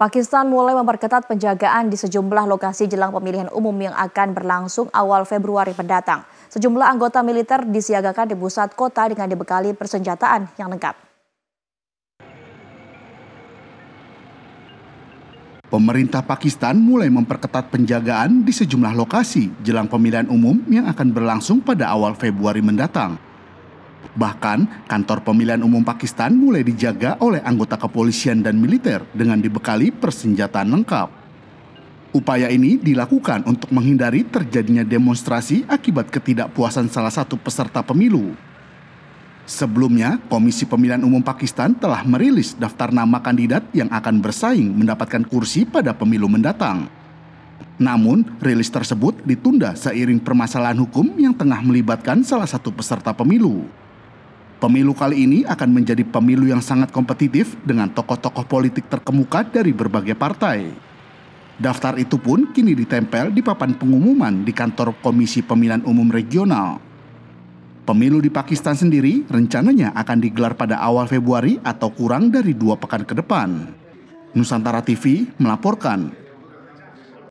Pakistan mulai memperketat penjagaan di sejumlah lokasi jelang pemilihan umum yang akan berlangsung awal Februari mendatang. Sejumlah anggota militer disiagakan di pusat kota dengan dibekali persenjataan yang lengkap. Pemerintah Pakistan mulai memperketat penjagaan di sejumlah lokasi jelang pemilihan umum yang akan berlangsung pada awal Februari mendatang. Bahkan, kantor pemilihan umum Pakistan mulai dijaga oleh anggota kepolisian dan militer dengan dibekali persenjataan lengkap. Upaya ini dilakukan untuk menghindari terjadinya demonstrasi akibat ketidakpuasan salah satu peserta pemilu. Sebelumnya, Komisi Pemilihan Umum Pakistan telah merilis daftar nama kandidat yang akan bersaing mendapatkan kursi pada pemilu mendatang. Namun, rilis tersebut ditunda seiring permasalahan hukum yang tengah melibatkan salah satu peserta pemilu. Pemilu kali ini akan menjadi pemilu yang sangat kompetitif dengan tokoh-tokoh politik terkemuka dari berbagai partai. Daftar itu pun kini ditempel di papan pengumuman di kantor Komisi Pemilihan Umum Regional. Pemilu di Pakistan sendiri rencananya akan digelar pada awal Februari atau kurang dari dua pekan ke depan. Nusantara TV melaporkan.